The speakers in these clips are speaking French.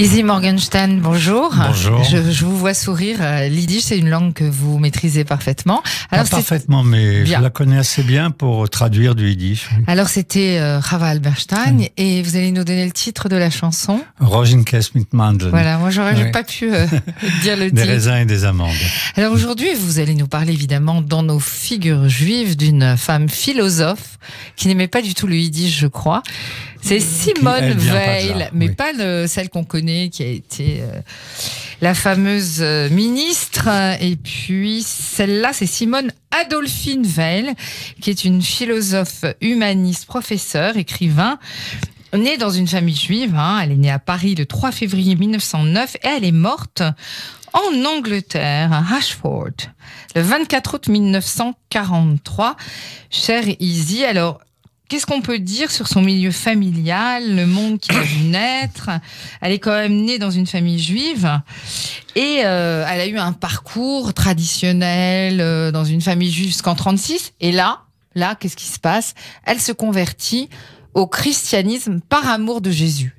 Izzy Morgenstein, bonjour. Bonjour. Je, vous vois sourire. Euh, L'idish, c'est une langue que vous maîtrisez parfaitement. Alors, parfaitement, mais je la connais assez bien pour traduire du Yiddish. Alors, c'était euh, Rava Alberstein, et vous allez nous donner le titre de la chanson. Rojinkes mit Mandeln. Voilà, moi, j'aurais pas pu euh, dire le titre. Des raisins et des amandes. Alors, aujourd'hui, vous allez nous parler, évidemment, dans nos figures juives, d'une femme philosophe qui n'aimait pas du tout le Yiddish, je crois. C'est Simone Weil, mais pas celle qu'on connaît qui a été euh, la fameuse euh, ministre. Et puis celle-là, c'est Simone Adolphine Weil qui est une philosophe humaniste, professeure, écrivain. Née dans une famille juive, hein. elle est née à Paris le 3 février 1909 et elle est morte en Angleterre, à Ashford, le 24 août 1943. Cher Izzy, alors Qu'est-ce qu'on peut dire sur son milieu familial, le monde qui a vu naître Elle est quand même née dans une famille juive et euh, elle a eu un parcours traditionnel euh, dans une famille juive jusqu'en 36. Et là, là, qu'est-ce qui se passe Elle se convertit au christianisme par amour de Jésus.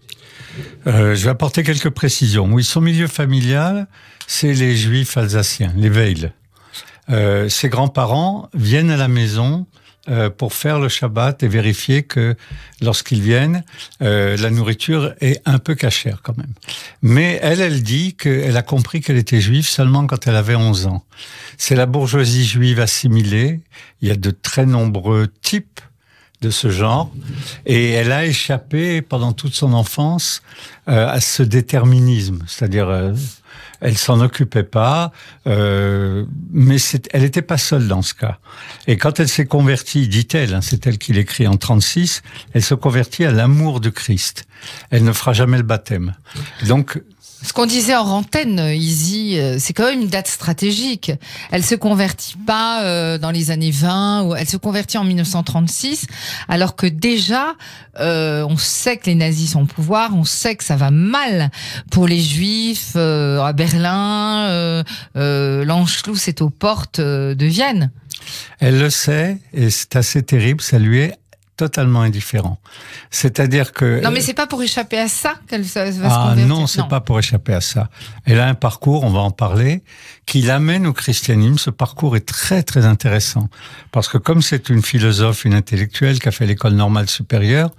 Euh, je vais apporter quelques précisions. Oui, son milieu familial, c'est les juifs alsaciens, les Veils. ses grands-parents viennent à la maison euh, pour faire le Shabbat et vérifier que lorsqu'ils viennent, euh, la nourriture est un peu cachère quand même. Mais elle, elle dit qu'elle a compris qu'elle était juive seulement quand elle avait 11 ans. C'est la bourgeoisie juive assimilée. Il y a de très nombreux types de ce genre. Et elle a échappé pendant toute son enfance euh, à ce déterminisme, c'est-à-dire euh, elle s'en occupait pas, euh, mais elle n'était pas seule dans ce cas. Et quand elle s'est convertie, dit-elle, hein, c'est elle qui l'écrit en 36, elle se convertit à l'amour du Christ. Elle ne fera jamais le baptême. Donc ce qu'on disait en antenne, Izzy, euh, c'est quand même une date stratégique. Elle se convertit pas euh, dans les années 20, ou elle se convertit en 1936, alors que déjà, euh, on sait que les nazis sont au pouvoir, on sait que ça va mal pour les juifs à Berlin, l'Anschluss est aux portes de Vienne. Elle le sait, et c'est assez terrible, ça lui est totalement indifférent. C'est-à-dire que... Non, mais c'est pas pour échapper à ça qu'elle va ah, se convertir. Non, c'est pas pour échapper à ça. Elle a un parcours, on va en parler, qui l'amène au christianisme. Ce parcours est très, très intéressant. Parce que comme c'est une philosophe, une intellectuelle qui a fait l'école normale supérieure,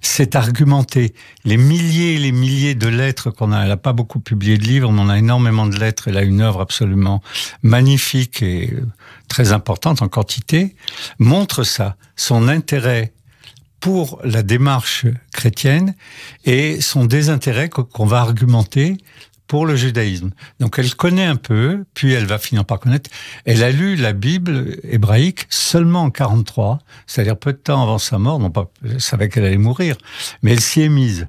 c'est argumenté. Les milliers et les milliers de lettres qu'on a, elle n'a pas beaucoup publié de livres, mais on a énormément de lettres. Elle a une œuvre absolument magnifique et euh, très importante en quantité, montre ça. Son intérêt pour la démarche chrétienne et son désintérêt qu'on va argumenter pour le judaïsme. Donc elle connaît un peu, puis elle va finir par connaître. Elle a lu la Bible hébraïque seulement en 43, c'est-à-dire peu de temps avant sa mort. Non pas, elle savait qu'elle allait mourir, mais elle s'y est mise.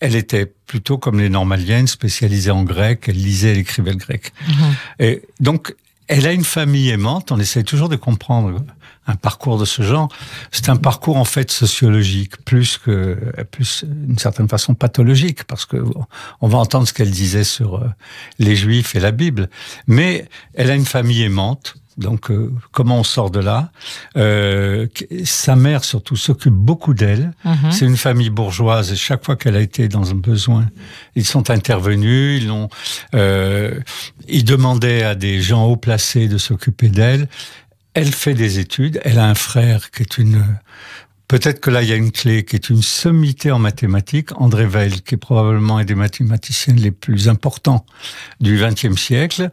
Elle était plutôt comme les normaliennes, spécialisée en grec. Elle lisait, elle écrivait le grec. Mhm. Et donc elle a une famille aimante. On essaie toujours de comprendre un parcours de ce genre, c'est un parcours en fait sociologique plus que plus d'une certaine façon pathologique parce que on va entendre ce qu'elle disait sur euh, les juifs et la Bible, mais elle a une famille aimante. Donc, euh, comment on sort de là euh, Sa mère, surtout, s'occupe beaucoup d'elle. Mhm. C'est une famille bourgeoise et chaque fois qu'elle a été dans un besoin, ils sont intervenus, ils, ont, euh, ils demandaient à des gens haut placés de s'occuper d'elle elle fait des études, elle a un frère qui est une... Peut-être que là, il y a une clé qui est une sommité en mathématiques, André Weil, qui est probablement un des mathématiciens les plus importants du XXe siècle.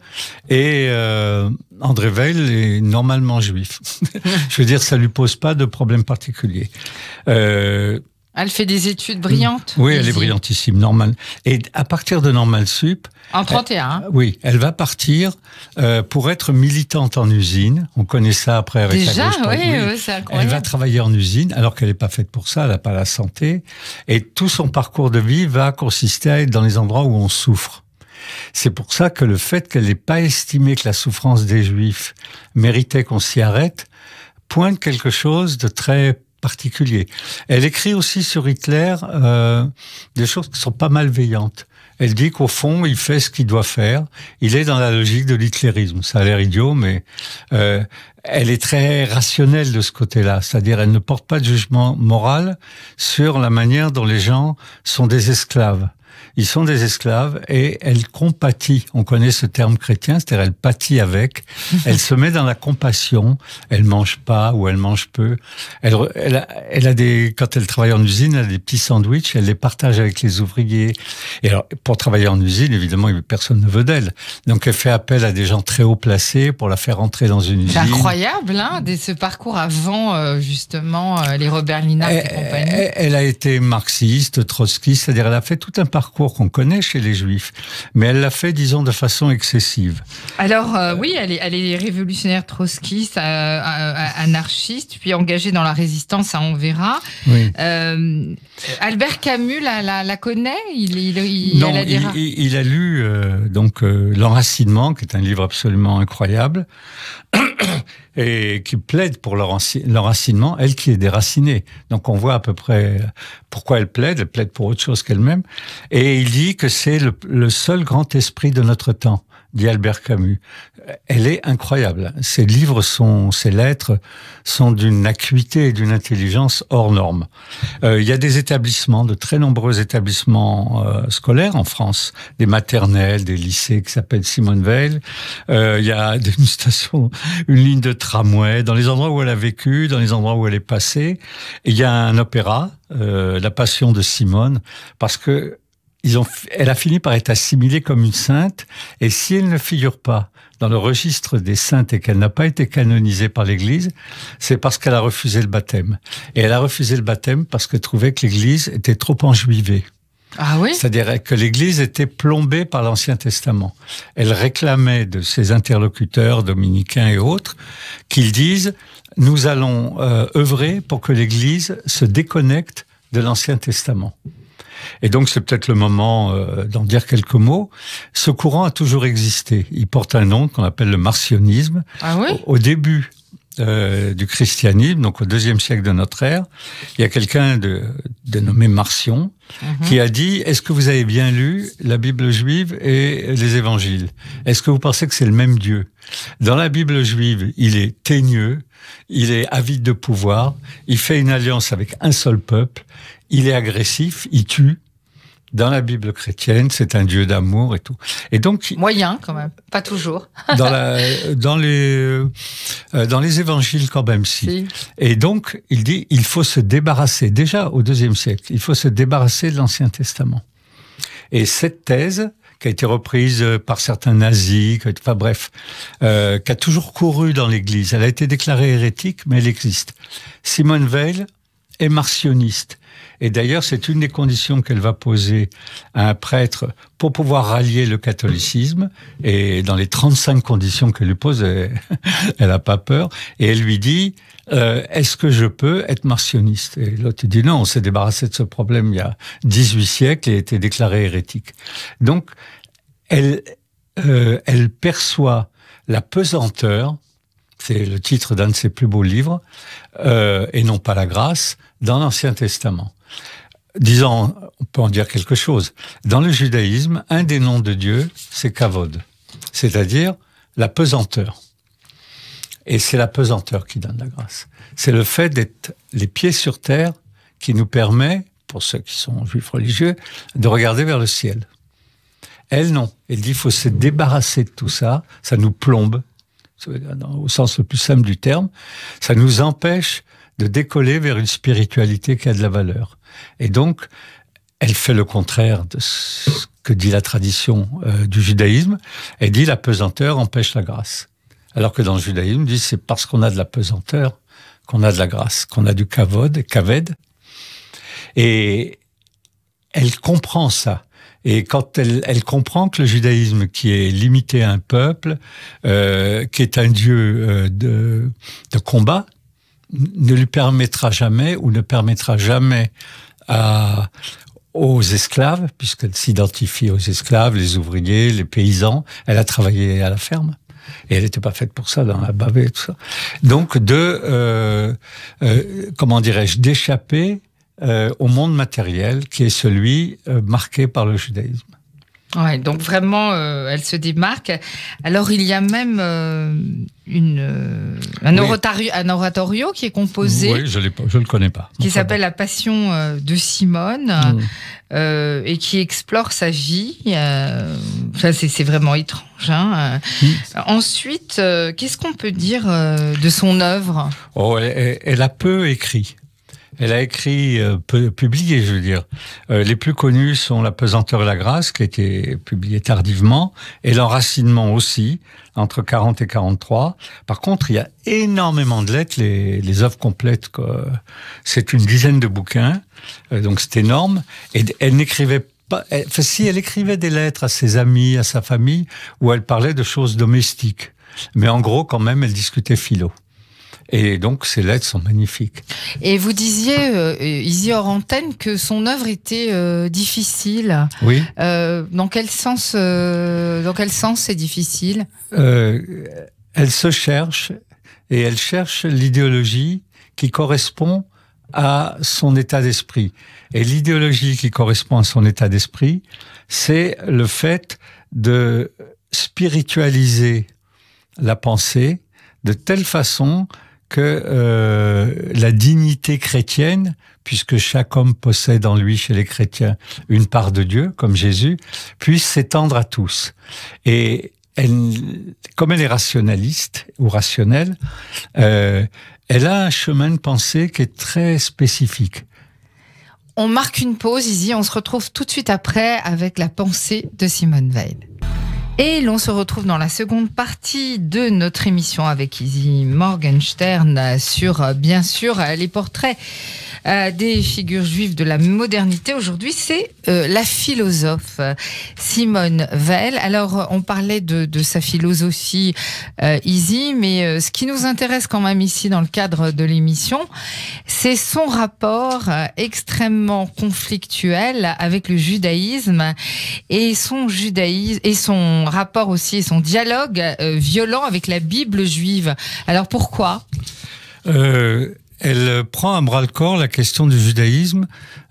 Et euh, André Weil est normalement juif. Je veux dire, ça lui pose pas de problème particulier. Euh, elle fait des études brillantes. Oui, elle est brillantissime, normale. Et à partir de Normal Sup. En 31. oui, elle va partir euh, pour être militante en usine. On connaît ça après avec Déjà, la gauche. Déjà, oui, c'est incroyable. Elle va travailler en usine, alors qu'elle n'est pas faite pour ça, elle n'a pas la santé. Et tout son parcours de vie va consister à être dans les endroits où on souffre. C'est pour ça que le fait qu'elle n'ait pas estimé que la souffrance des Juifs méritait qu'on s'y arrête pointe quelque chose de très elle écrit aussi sur Hitler euh, des choses qui sont pas malveillantes. Elle dit qu'au fond, il fait ce qu'il doit faire. Il est dans la logique de l'hitlérisme. Ça a l'air idiot, mais euh, elle est très rationnelle de ce côté-là. C'est-à-dire, elle ne porte pas de jugement moral sur la manière dont les gens sont des esclaves ils sont des esclaves et elle compatit. On connaît ce terme chrétien, c'est-à-dire elle pâtit avec. elle se met dans la compassion. Elle mange pas ou elle mange peu. Elle, elle, a, des, quand elle travaille en usine, elle a des petits sandwichs. Elle les partage avec les ouvriers. Et alors, pour travailler en usine, évidemment, personne ne veut d'elle. Donc, elle fait appel à des gens très haut placés pour la faire entrer dans une usine. C'est incroyable, hein, de ce parcours avant euh, justement euh, les Robert et compagnie. Elle, a été marxiste, trotskiste, c'est-à-dire elle a fait tout un parcours qu'on connaît chez les Juifs, mais elle l'a fait, disons, de façon excessive. Alors euh, oui, elle est, révolutionnaire trotskiste, euh, euh, anarchiste, puis engagée dans la résistance, à Anvera. Albert Camus la, connaît il, non, a il, a lu donc L'Enracinement, qui est un livre absolument incroyable. et qui plaide pour leur l'enracinement, elle qui est déracinée. Donc on voit à peu près euh, pourquoi elle plaide, elle plaide pour autre chose qu'elle-même. Et il dit que c'est le seul grand esprit de notre temps dit Albert Camus. Elle est incroyable. Ses livres sont, ses lettres sont d'une acuité et d'une intelligence hors norme. Euh, il y a des établissements, de très nombreux établissements euh, scolaires en France, des maternelles, des lycées qui s'appellent Simone Veil. Euh, il y a une station, une ligne de tramway dans les endroits où elle a vécu, dans les endroits où elle est passée. il y a un opéra, La Passion de Simone, parce que elle a fini par être assimilée comme une sainte, et si elle ne figure pas dans le registre des saintes et qu'elle n'a pas été canonisée par l'Église, c'est parce qu'elle a refusé le baptême. Et elle a refusé le baptême parce qu'elle trouvait que l'Église était trop enjuivée. Ah oui C'est-à-dire que l'Église était plombée par l'Ancien Testament. Elle réclamait de ses interlocuteurs, dominicains et autres, qu'ils disent « nous allons euh, œuvrer pour que l'Église se déconnecte de l'Ancien Testament ». Et donc c'est peut-être le moment euh, d'en dire quelques mots. Ce courant a toujours existé. Il porte un nom qu'on appelle le martionnisme. Ah au début, euh, du christianisme, donc au deuxième siècle de notre ère, il y a quelqu'un de, nommé Marcion qui mhm. a dit Est-ce que vous avez bien lu la Bible juive et les évangiles Est-ce que vous pensez que c'est le même Dieu Dans la Bible juive, il est teigneux, il est avide de pouvoir, il fait une alliance avec un seul peuple, il est agressif, il tue, dans la Bible chrétienne, c'est un Dieu d'amour et tout. Et donc moyen quand même, pas toujours. dans, la, dans les euh, dans les évangiles quand même si. Et donc il dit il faut se débarrasser déjà au deuxième siècle, il faut se débarrasser de l'Ancien Testament. Et cette thèse qui a été reprise euh, par certains nazis, enfin bref, euh, qui a toujours couru dans l'Église. Elle a été déclarée hérétique, mais elle existe. Simone Veil, martionniste. Et d'ailleurs, c'est une des conditions qu'elle va poser à un prêtre pour pouvoir rallier le catholicisme. Et dans les 35 conditions qu'elle lui pose, elle n'a pas peur. Et elle lui dit, euh, est-ce que je peux être martionniste Et l'autre dit, non, on s'est débarrassé de ce problème il y a 18 siècles et était déclaré hérétique. Donc, elle, euh, elle perçoit la pesanteur c'est le titre d'un de ses plus beaux livres, euh, et non pas la grâce, dans l'Ancien Testament. Disons, on peut en dire quelque chose. Dans le judaïsme, un des noms de Dieu, c'est Kavod, c'est-à-dire la pesanteur. Et c'est la pesanteur qui donne la grâce. C'est le fait d'être les pieds sur terre qui nous permet, pour ceux qui sont juifs religieux, de regarder vers le ciel. Elle, non. Elle dit, il faut se débarrasser de tout ça, ça nous plombe, au sens le plus simple du terme, ça nous empêche de décoller vers une spiritualité qui a de la valeur. Et donc, elle fait le contraire de ce que dit la tradition euh, du judaïsme. Elle dit la pesanteur empêche la grâce. Alors que dans le judaïsme, dit c'est parce qu'on a de la pesanteur qu'on a de la grâce, qu'on a du kavod, kaved. Et elle comprend ça. Et quand elle, elle comprend que le judaïsme, qui est limité à un peuple, euh, qui est un dieu euh, de, de combat, ne lui permettra jamais ou ne permettra jamais à, aux esclaves, puisqu'elle s'identifie aux esclaves, les ouvriers, les paysans. Elle a travaillé à la ferme. Et elle n'était pas faite pour ça, dans la bavée et tout ça. Donc de, euh, euh comment dirais-je, d'échapper euh, au monde matériel qui est celui euh, marqué par le judaïsme. Ouais, donc vraiment, euh, elle se démarque. Alors il y a même un, oratorio, qui est composé. Oui, je ne le connais pas. Qui s'appelle La Passion de Simone mm. et qui explore sa vie. c'est vraiment étrange. Hein, mm. Ensuite, qu'est-ce qu'on peut dire de son œuvre Oh, elle a peu écrit. Elle a écrit, euh, publié, je veux dire. Euh, les plus connus sont La pesanteur et la grâce, qui a été publié tardivement, et L'enracinement aussi, entre 40 et 43. Par contre, il y a énormément de lettres, les, les œuvres complètes. C'est une dizaine de bouquins, euh, donc c'est énorme. Et elle n'écrivait pas si elle écrivait des lettres à ses amis, à sa famille, où elle parlait de choses domestiques. Mais en gros, quand même, elle discutait philo. Et donc, ces lettres sont magnifiques. Et vous disiez, euh, ici que son œuvre était euh, difficile. Oui. Euh, dans quel sens, euh, dans quel sens c'est difficile Elle se cherche et elle cherche l'idéologie qui correspond à son état d'esprit. Et l'idéologie qui correspond à son état d'esprit, c'est le fait de spiritualiser la pensée de telle façon que euh, la dignité chrétienne, puisque chaque homme possède en lui, chez les chrétiens, une part de Dieu, comme Jésus, puisse s'étendre à tous. Et elle, comme elle est rationaliste ou rationnelle, euh, elle a un chemin de pensée qui est très spécifique. On marque une pause ici, on se retrouve tout de suite après avec la pensée de Simone Veil. Et l'on se retrouve dans la seconde partie de notre émission avec Izzy Morgenstern sur, euh, bien sûr, euh, les portraits euh, des figures juives de la modernité. Aujourd'hui, c'est la philosophe Simone Weil. Alors, on parlait de, sa philosophie euh, Izzy, mais ce qui nous intéresse quand même ici dans le cadre de l'émission, c'est son rapport extrêmement conflictuel avec le judaïsme et son judaïsme et son rapport aussi, et son dialogue euh, violent avec la Bible juive. Alors pourquoi euh, elle prend à bras le corps la question du judaïsme.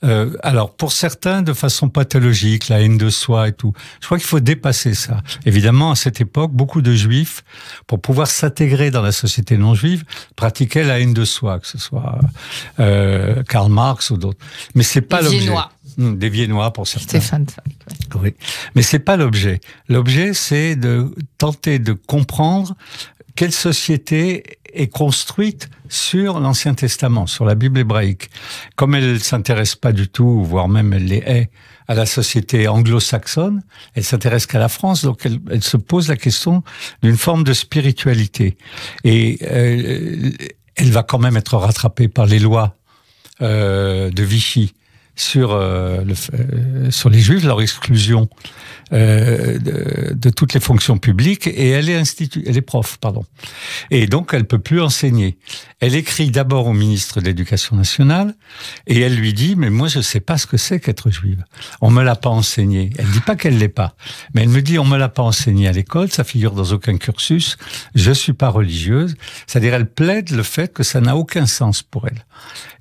Euh, alors pour certains, de façon pathologique, la haine de soi et tout. Je crois qu'il faut dépasser ça. Évidemment, à cette époque, beaucoup de juifs, pour pouvoir s'intégrer dans la société non juive, pratiquaient la haine de soi, que ce soit Karl Marx ou d'autres. Mais c'est pas l'objet. Hmm, des Viennois pour certains. Stéphane Zweig. Oui, mais c'est pas l'objet. L'objet, c'est de tenter de comprendre quelle société est construite sur l'Ancien Testament, sur la Bible hébraïque. Comme elle ne s'intéresse pas du tout, voire même elle les hait, à la société anglo-saxonne, elle s'intéresse qu'à la France, donc elle, se pose la question d'une forme de spiritualité. Et euh, elle va quand même être rattrapée par les lois euh, de Vichy sur, euh, le, euh, sur les juifs, leur exclusion euh, de, toutes les fonctions publiques, et elle est, elle est prof, pardon. Et donc, elle peut plus enseigner. Elle écrit d'abord au ministre de l'Éducation nationale, et elle lui dit, mais moi, je ne sais pas ce que c'est qu'être juive. On me l'a pas enseigné. Elle ne dit pas qu'elle l'est pas, mais elle me dit, on me l'a pas enseigné à l'école, ça figure dans aucun cursus, je suis pas religieuse. C'est-à-dire, elle plaide le fait que ça n'a aucun sens pour elle.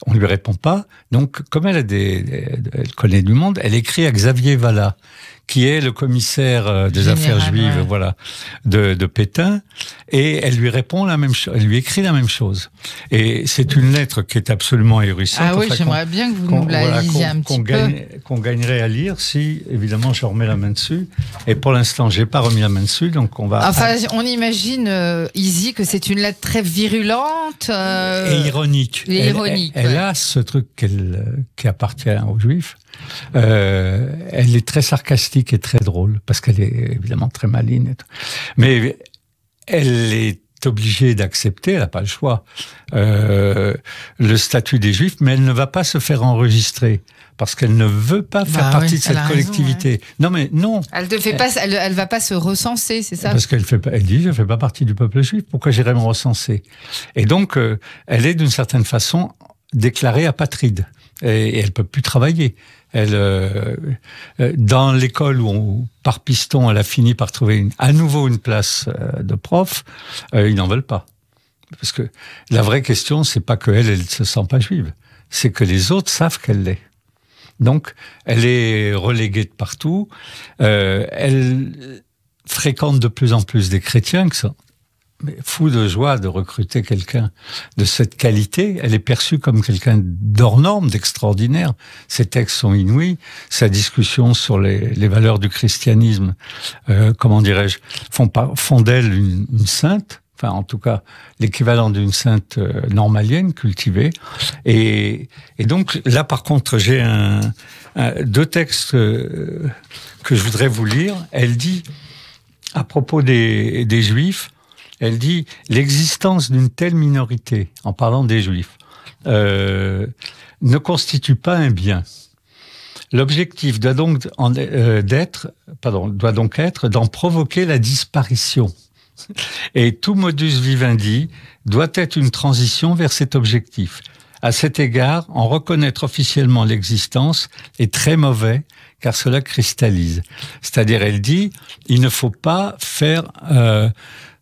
On lui répond pas. Donc, comme elle a des elle, connaît du monde. Elle écrit à Xavier Vallat, qui est le commissaire euh, des affaires juives, voilà, de, de, Pétain, et elle lui répond la même chose, elle lui écrit la même chose. Et c'est une lettre qui est absolument hérissante. Ah oui, j'aimerais bien que vous nous la lisiez un petit peu. Qu'on gagnerait à lire si, évidemment, je remets la main dessus. Et pour l'instant, j'ai pas remis la main dessus, donc on va. Enfin, on imagine, euh, Izzy, que c'est une lettre très virulente. Euh, et ironique. Et ironique. Elle, a ce truc euh, qui appartient aux Juifs euh, elle est très sarcastique et très drôle, parce qu'elle est évidemment très maligne. Mais elle est obligée d'accepter, elle n'a pas le choix, euh, le statut des juifs, mais elle ne va pas se faire enregistrer parce qu'elle ne veut pas faire bah partie de cette collectivité. Non, mais non. Elle ne fait pas, elle, va pas se recenser, c'est ça Parce qu'elle fait, elle dit, je ne fais pas partie du peuple juif. Pourquoi j'irais me recenser Et donc, euh, elle est d'une certaine façon déclarée apatride et, elle peut plus travailler. Elle, euh, euh, dans l'école où, par piston, elle a fini par trouver à nouveau une place euh, de prof, ils n'en veulent pas. Parce que la vraie question, c'est pas qu'elle, elle ne se sent pas juive. C'est que les autres savent qu'elle l'est. Donc, elle est reléguée de partout. elle fréquente de plus en plus des chrétiens, fou de joie de recruter quelqu'un de cette qualité. Elle est perçue comme quelqu'un d'hors norme, d'extraordinaire. Ses textes sont inouïs. Sa discussion sur les, valeurs du christianisme, euh, comment dirais-je, font, d'elle une, sainte. Enfin, en tout cas, l'équivalent d'une sainte euh, normalienne cultivée. Et, donc, là, par contre, j'ai deux textes euh, que je voudrais vous lire. Elle dit, à propos des Juifs, elle dit l'existence d'une telle minorité, en parlant des juifs, euh, ne constitue pas un bien. L'objectif doit donc euh, doit donc être d'en provoquer la disparition. Et tout modus vivendi doit être une transition vers cet objectif. À cet égard, en reconnaître officiellement l'existence est très mauvais car cela cristallise. C'est-à-dire, elle dit, il ne faut pas faire... Euh,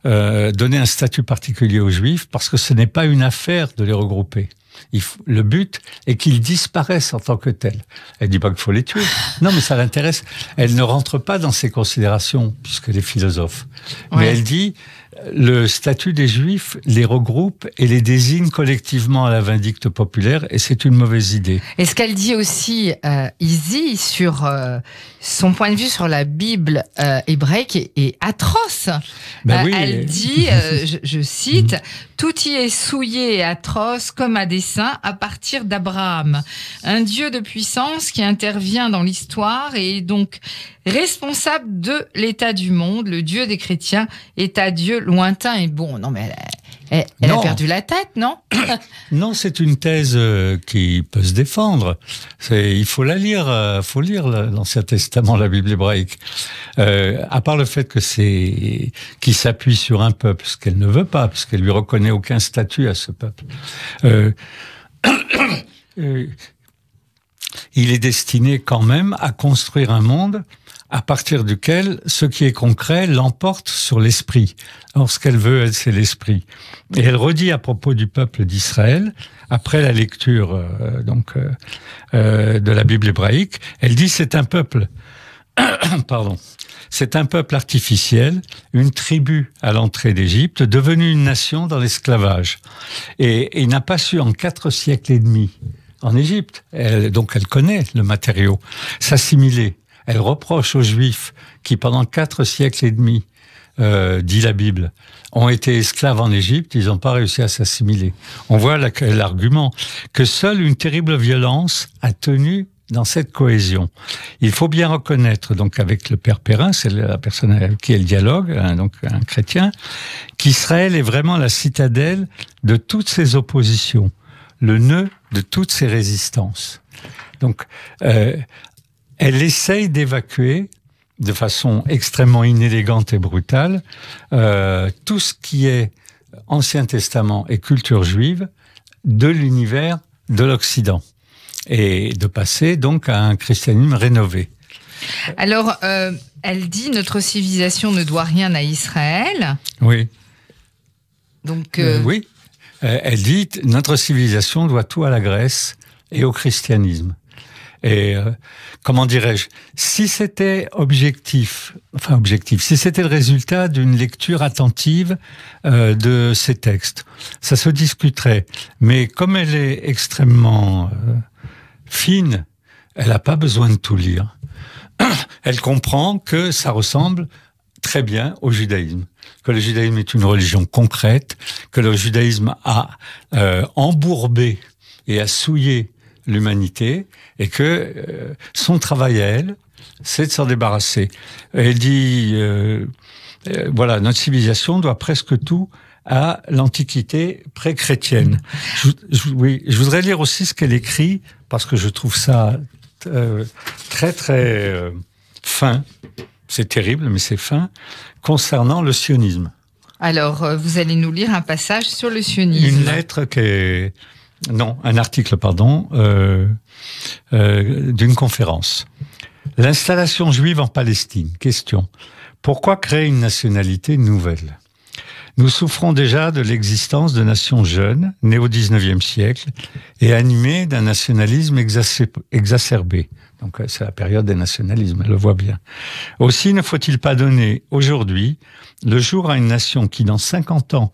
euh, donner un statut particulier aux juifs parce que ce n'est pas une affaire de les regrouper. le but est qu'ils disparaissent en tant que tels. Elle dit pas qu'il faut les tuer. Non, mais ça l'intéresse. Elle ne rentre pas dans ces considérations puisque les philosophes. Mais elle dit le statut des Juifs les regroupe et les désigne collectivement à la vindicte populaire, et c'est une mauvaise idée. est- ce qu'elle dit aussi, euh, Izzy, sur euh, son point de vue sur la Bible euh, hébraïque est, atroce. Ben euh, elle dit, je, cite, mhm. Tout y est souillé et atroce comme à dessein à partir d'Abraham, un Dieu de puissance qui intervient dans l'histoire et donc responsable de l'état du monde, le Dieu des chrétiens, est à Dieu lointain et bon. Non, mais elle, a, perdu la tête, non Non, c'est une thèse euh, qui peut se défendre. Il faut la lire, il euh, faut lire l'Ancien Testament, la Bible hébraïque. Euh, à part le fait que c'est qui s'appuie sur un peuple, ce qu'elle ne veut pas, parce qu'elle lui reconnaît aucun statut à ce peuple. il est destiné quand même à construire un monde à partir duquel ce qui est concret l'emporte sur l'esprit. Alors, ce qu'elle veut, elle, c'est l'esprit. Et elle redit à propos du peuple d'Israël, après la lecture euh, donc euh, euh, de la Bible hébraïque, elle dit c'est un peuple. Pardon. C'est un peuple artificiel, une tribu à l'entrée d'Égypte, devenue une nation dans l'esclavage. Et, il n'a pas su en quatre siècles et demi en Égypte. donc elle connaît le matériau, s'assimiler. Elle reproche aux Juifs qui, pendant quatre siècles et demi, euh, dit la Bible, ont été esclaves en Égypte, ils n'ont pas réussi à s'assimiler. On voit l'argument que seule une terrible violence a tenu dans cette cohésion. Il faut bien reconnaître, donc avec le père Perrin, c'est la personne avec qui elle dialogue, hein, donc un chrétien, qu'Israël est vraiment la citadelle de toutes ces oppositions, le nœud de toutes ces résistances. Donc, euh, elle essaye d'évacuer de façon extrêmement inélégante et brutale euh, tout ce qui est Ancien Testament et culture juive de l'univers de l'Occident et de passer donc à un christianisme rénové. Alors, euh, elle dit notre civilisation ne doit rien à Israël. Oui. Donc. Euh, oui. elle dit notre civilisation doit tout à la Grèce et au christianisme. Et euh, comment dirais-je Si c'était objectif, enfin objectif, si c'était le résultat d'une lecture attentive euh, de ces textes, ça se discuterait. Mais comme elle est extrêmement euh, fine, elle n'a pas besoin de tout lire. elle comprend que ça ressemble très bien au judaïsme, que le judaïsme est une religion concrète, que le judaïsme a embourbé et a souillé l'humanité et que euh, son travail à elle, c'est de s'en débarrasser. Elle dit, euh, euh, voilà, notre civilisation doit presque tout à l'antiquité pré-chrétienne. Je, oui, je voudrais lire aussi ce qu'elle écrit parce que je trouve ça très très fin. C'est terrible, mais c'est fin concernant le sionisme. Alors, vous allez nous lire un passage sur le sionisme. Une lettre qui est non, un article, pardon, euh, euh, d'une conférence. L'installation juive en Palestine. Question. Pourquoi créer une nationalité nouvelle Nous souffrons déjà de l'existence de nations jeunes, nées au XIXe siècle, et animées d'un nationalisme exacerbé. Donc euh, c'est la période des nationalismes, elle le voit bien. Aussi ne faut-il pas donner aujourd'hui le jour à une nation qui, dans 50 ans,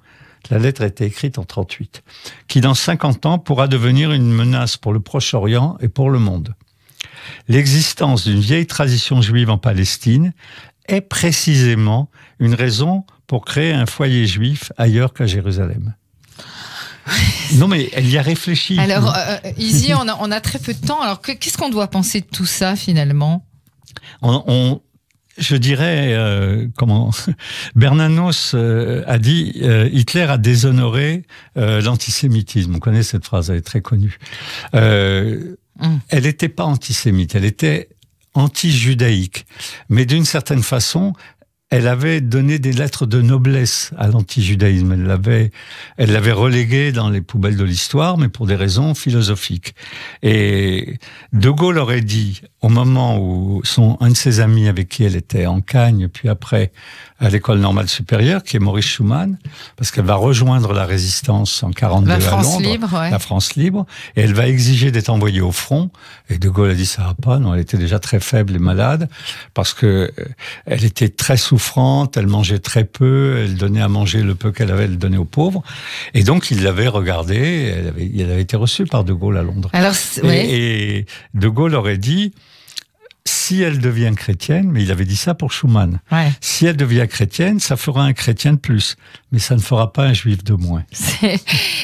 la lettre a été écrite en 38, qui dans 50 ans pourra devenir une menace pour le Proche-Orient et pour le monde. L'existence d'une vieille tradition juive en Palestine est précisément une raison pour créer un foyer juif ailleurs qu'à Jérusalem. Non, mais elle y a réfléchi. Alors, euh, Izzy, on, a, très peu de temps. Alors, qu'est-ce qu'on doit penser de tout ça finalement on, je dirais, euh, comment Bernanos euh, a dit, euh, Hitler a déshonoré l'antisémitisme. On connaît cette phrase, elle est très connue. Mm. Elle n'était pas antisémite, elle était anti-judaïque. Mais d'une certaine façon, elle avait donné des lettres de noblesse à l'antijudaïsme. Elle l'avait, elle l'avait relégué dans les poubelles de l'histoire, mais pour des raisons philosophiques. Et De Gaulle aurait dit, au moment où son, un de ses amis avec qui elle était en Cagne, puis après à l'école normale supérieure, qui est Maurice Schumann, parce qu'elle va rejoindre la résistance en 42 la France à Londres, libre, la France libre, et elle va exiger d'être envoyée au front. Et De Gaulle a dit ça va pas, non, elle était déjà très faible et malade, parce que euh, elle était très souffrante elle mangeait très peu, elle donnait à manger le peu qu'elle avait, elle donnait aux pauvres. Et donc, il l'avait regardée, elle avait, été reçue par De Gaulle à Londres. et De Gaulle aurait dit, si elle devient chrétienne, mais il avait dit ça pour Schumann, si elle devient chrétienne, ça fera un chrétien de plus, mais ça ne fera pas un juif de moins.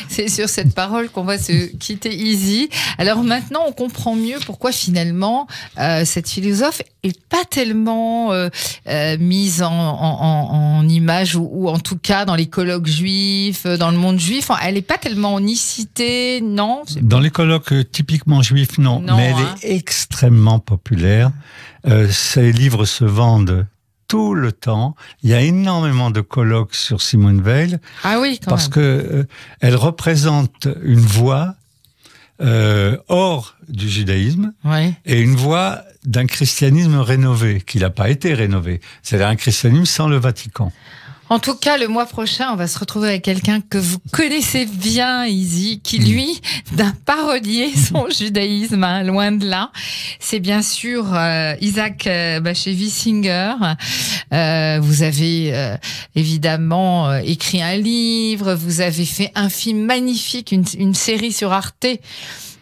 C'est sur cette parole qu'on va se quitter easy. Alors maintenant, on comprend mieux pourquoi finalement euh, cette philosophe est pas tellement euh, euh, mise en, image ou, en tout cas dans les colloques juifs, dans le monde juif. Elle n'est pas tellement onicité, non Dans les colloques typiquement juifs, non, mais elle est hein. extrêmement populaire euh, ces livres se vendent tout le temps. Il y a énormément de colloques sur Simone Veil. Ah oui, parce que euh, elle représente une voix euh, hors du judaïsme et une voix d'un christianisme rénové, qui n'a pas été rénové. C'est-à-dire un christianisme sans le Vatican. En tout cas, le mois prochain, on va se retrouver avec quelqu'un que vous connaissez bien, Izzy, qui mm. lui d'un parodier, son judaïsme, hein, loin de là. C'est bien sûr euh, Isaac euh, chez Singer. Euh, vous avez évidemment écrit un livre, vous avez fait un film magnifique, une, une série sur Arte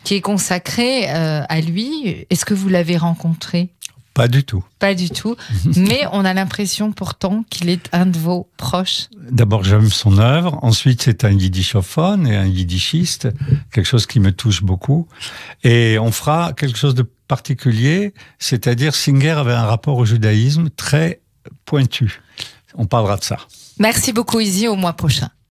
qui est consacrée à lui. Est-ce que vous l'avez rencontré pas du tout. Pas du tout. Mais on a l'impression pourtant qu'il est un de vos proches. D'abord, j'aime son œuvre. Ensuite, c'est un yiddishophone et un yiddishiste, quelque chose qui me touche beaucoup. Et on fera quelque chose de particulier, c'est-à-dire Singer avait un rapport au judaïsme très pointu. On parlera de ça. Merci beaucoup, Izzy. Au mois prochain.